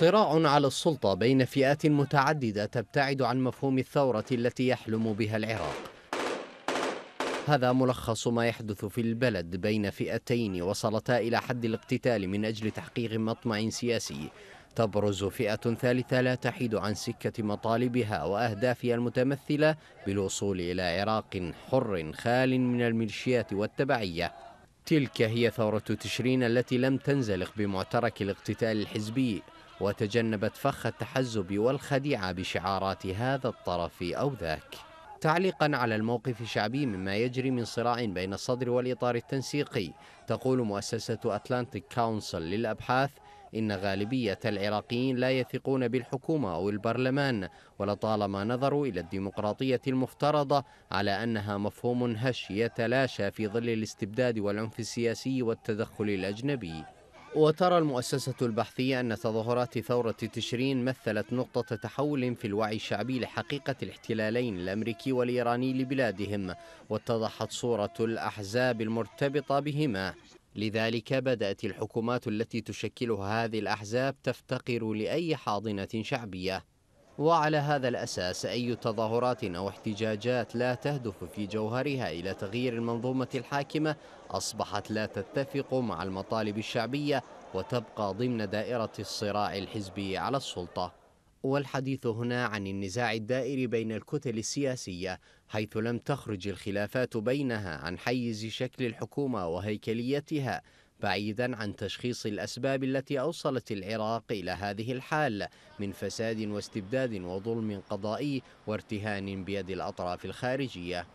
صراع على السلطة بين فئات متعددة تبتعد عن مفهوم الثورة التي يحلم بها العراق هذا ملخص ما يحدث في البلد بين فئتين وصلتا إلى حد الاقتتال من أجل تحقيق مطمع سياسي تبرز فئة ثالثة لا تحيد عن سكة مطالبها وأهدافها المتمثلة بالوصول إلى عراق حر خال من الميليشيات والتبعية تلك هي ثورة تشرين التي لم تنزلق بمعترك الاقتتال الحزبي وتجنبت فخ التحزب والخديعة بشعارات هذا الطرف أو ذاك تعليقا على الموقف الشعبي مما يجري من صراع بين الصدر والإطار التنسيقي تقول مؤسسة أتلانتيك كونسل للأبحاث إن غالبية العراقيين لا يثقون بالحكومة أو البرلمان ولطالما نظروا إلى الديمقراطية المفترضة على أنها مفهوم هش يتلاشى في ظل الاستبداد والعنف السياسي والتدخل الأجنبي وترى المؤسسة البحثية أن تظاهرات ثورة تشرين مثلت نقطة تحول في الوعي الشعبي لحقيقة الاحتلالين الأمريكي والإيراني لبلادهم واتضحت صورة الأحزاب المرتبطة بهما لذلك بدأت الحكومات التي تشكلها هذه الأحزاب تفتقر لأي حاضنة شعبية وعلى هذا الأساس أي تظاهرات أو احتجاجات لا تهدف في جوهرها إلى تغيير المنظومة الحاكمة أصبحت لا تتفق مع المطالب الشعبية وتبقى ضمن دائرة الصراع الحزبي على السلطة والحديث هنا عن النزاع الدائر بين الكتل السياسية حيث لم تخرج الخلافات بينها عن حيز شكل الحكومة وهيكليتها بعيدا عن تشخيص الأسباب التي أوصلت العراق إلى هذه الحال من فساد واستبداد وظلم قضائي وارتهان بيد الأطراف الخارجية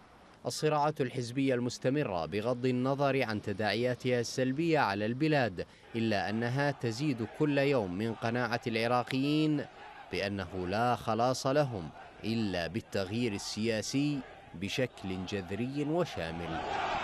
الصراعات الحزبية المستمرة بغض النظر عن تداعياتها السلبية على البلاد إلا أنها تزيد كل يوم من قناعة العراقيين بأنه لا خلاص لهم إلا بالتغيير السياسي بشكل جذري وشامل